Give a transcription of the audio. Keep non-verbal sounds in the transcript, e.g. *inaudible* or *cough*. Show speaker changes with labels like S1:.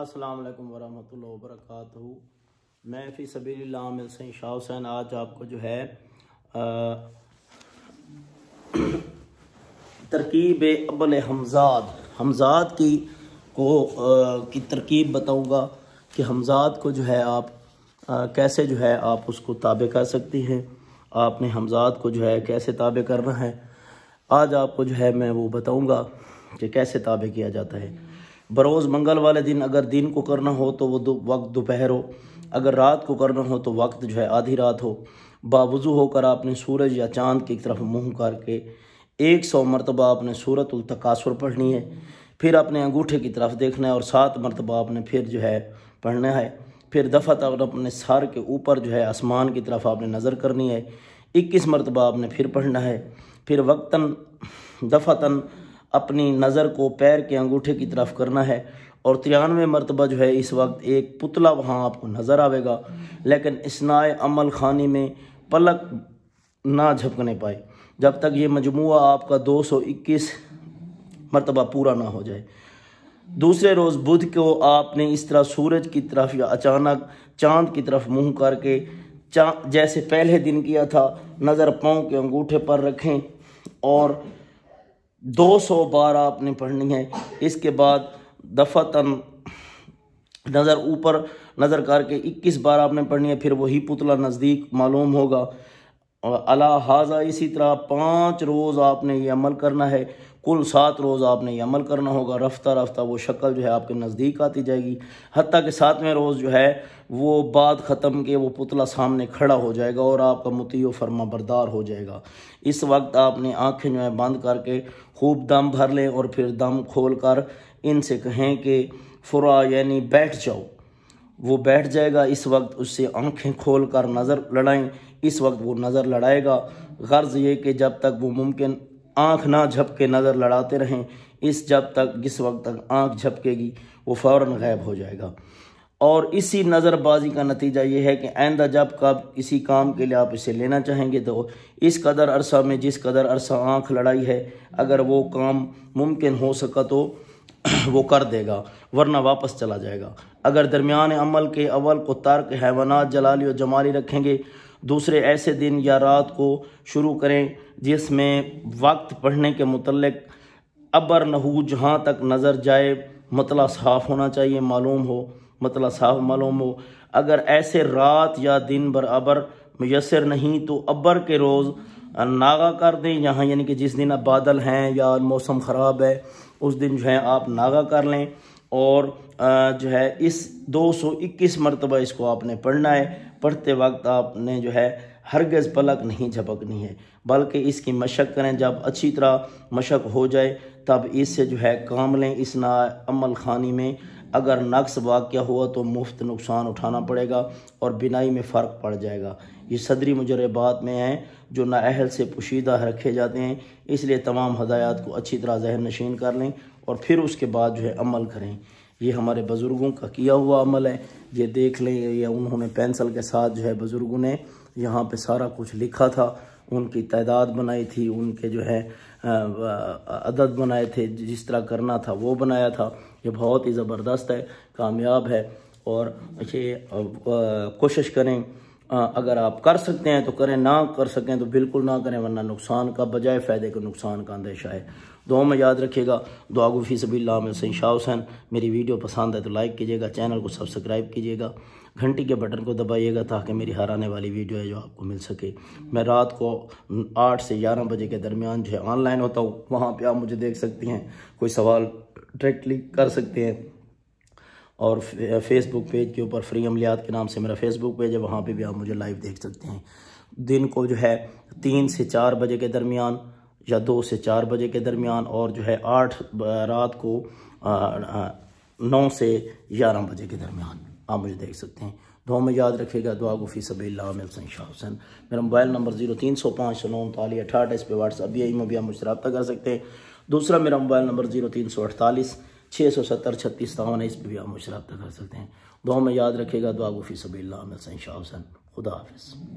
S1: अस्सलाम वालेकुम वरहमतुल्लाहि मैं फ़ी सभी मिलसन शाह हुसैन आज आपको जो है तरकीब अबल हमजाद हमजाद की को आ, की तरकीब बताऊँगा कि हमजाद को जो है आप आ, कैसे जो है आप उसको ताबे कर सकती हैं आपने हमजाद को जो है कैसे ताबे करना है आज आपको जो है मैं वो बताऊँगा कि कैसे ताबे किया जाता है बरोज़ मंगल वाले दिन अगर दिन को करना हो तो वो वक्त दोपहर हो अगर रात को करना हो तो वक्त जो है आधी रात हो बावजू होकर आपने सूरज या चांद की तरफ मुंह करके एक सौ मरतबा आपने सूरत तकासुर पढ़नी है फिर अपने अंगूठे की तरफ देखना है और सात मरतबा आपने फिर जो है पढ़ना है फिर दफ़ा तक अपने सर के ऊपर जो है आसमान की तरफ आपने नज़र करनी है इक्कीस मरतबा आपने फिर पढ़ना है फिर वक्ता दफ़ा अपनी नज़र को पैर के अंगूठे की तरफ करना है और तिरानवे मरतबा जो है इस वक्त एक पुतला वहाँ आपको नज़र आवेगा लेकिन इसनाए अमल खानी में पलक ना झपकने पाए जब तक ये मजमू आपका दो सौ इक्कीस मरतबा पूरा ना हो जाए दूसरे रोज़ बुध को आपने इस तरह सूरज की तरफ या अचानक चांद की तरफ मुँह करके चा जैसे पहले दिन किया था नज़र पाँव के अंगूठे पर रखें और दो सौ बार आपने पढ़नी है इसके बाद दफ़तन नज़र ऊपर नज़र करके इक्कीस बार आपने पढ़नी है फिर वही पुतला नज़दीक मालूम होगा और अला हाजा इसी तरह पाँच रोज़ आपने ये अमल करना है कुल सात रोज़ आपने ये अमल करना होगा रफ्ता रफ्ता वो शक्ल जो है आपके नज़दीक आती जाएगी हती के सातवें रोज़ जो है वो बात ख़त्म के वो पुतला सामने खड़ा हो जाएगा और आपका मुती फर्मा बरदार हो जाएगा इस वक्त आपने आँखें जो है बंद करके खूब दम भर लें और फिर दम खोल कर इनसे कहें कि फुरा यानी बैठ जाओ वो बैठ जाएगा इस वक्त उससे आँखें खोल कर नज़र लड़ाएँ इस वक्त वो नज़र लड़ाएगा गर्ज ये कि जब तक वो मुमकिन आँख ना झपके नज़र लड़ाते रहें इस जब तक जिस वक्त तक आँख झपकेगी वो फ़ौर गायब हो जाएगा और इसी नज़रबाजी का नतीजा ये है कि आइंदा जब कब इसी काम के लिए आप इसे लेना चाहेंगे तो इस कदर अरसा में जिस कदर अरसा आँख लड़ाई है अगर वो काम मुमकिन हो सका तो *clears throat* वो कर देगा वरना वापस चला जाएगा अगर दरमियान अमल के अवल को तर्क हैवानात जलाली और जमाली रखेंगे दूसरे ऐसे दिन या रात को शुरू करें जिसमें वक्त पढ़ने के मतलब अबर नहू जहाँ तक नज़र जाए मतला साफ़ होना चाहिए मालूम हो मतला साफ मालूम हो अगर ऐसे रात या दिन बराबर मैसर नहीं तो अबर के रोज़ नागा कर दें यहाँ यानी कि जिस दिन अब बादल हैं या मौसम ख़राब है उस दिन जो है आप नागा कर लें और जो है इस 221 मरतबा इसको आपने पढ़ना है पढ़ते वक्त आपने जो है हरगज़ पलक नहीं झपकनी है बल्कि इसकी मशक करें जब अच्छी तरह मशक हो जाए तब इससे जो है काम लें इस ना अमल खानी में अगर नक्स वाक़ हुआ तो मुफ्त नुकसान उठाना पड़ेगा और बिनाई में फ़र्क पड़ जाएगा ये सदरी मुजरबात में हैं जो नाअहल से पोशीदा रखे जाते हैं इसलिए तमाम हदायत को अच्छी तरह जहन नशीन कर लें और फिर उसके बाद जो है अमल करें ये हमारे बुज़ुर्गों का किया हुआ अमल है ये देख लें या उन्होंने पेंसिल के साथ जो है बुज़ुर्गों ने यहाँ पे सारा कुछ लिखा था उनकी तादाद बनाई थी उनके जो है अदद बनाए थे जिस तरह करना था वो बनाया था ये बहुत ही ज़बरदस्त है कामयाब है और ये कोशिश करें आ, अगर आप कर सकते हैं तो करें ना कर सकें तो बिल्कुल ना करें वरना नुकसान का बजाय फ़ायदे का नुकसान का अंदेशा है दो में याद रखिएगा दुआ गुफ़ी सभी लाम सही शाह हुसैन मेरी वीडियो पसंद है तो लाइक कीजिएगा चैनल को सब्सक्राइब कीजिएगा घंटी के बटन को दबाइएगा ताकि मेरी हर आने वाली वीडियो है जो आपको मिल सके मैं रात को आठ से ग्यारह बजे के दरमियान जो है ऑनलाइन होता हूँ वहाँ पर आप मुझे देख सकती हैं कोई सवाल डायरेक्टली कर सकते हैं और फेसबुक पेज के ऊपर फ्री अमलियात के नाम से मेरा फेसबुक पेज है वहाँ पर भी आप मुझे लाइव देख सकते हैं दिन को जो है तीन से चार बजे के दरमियान या दो से चार बजे के दरमियान और जो है आठ रात को नौ से ग्यारह बजे के दरमियान आप मुझे देख सकते हैं दुआ में याद रखिएगा दुआ गुफ़ी सबी शाह हुसैन मेरा मोबाइल नंबर जीरो तीन सौ पाँच सौ नौ उनतालीस अठारह इस पर व्हाट्सअप भी आई मैं भी आप मुझसे रब्ता कर सकते हैं दूसरा मेरा मोबाइल नंबर जीरो तीन सौ अड़तालीस छः सौ सत्तर छत्तीस तावन इस पर भी आप मुझसे रब्ता कर सकते हैं दुआ में याद रखेगा दुआ गुफ़ी सभी शाह हुसैन खुदा हाफ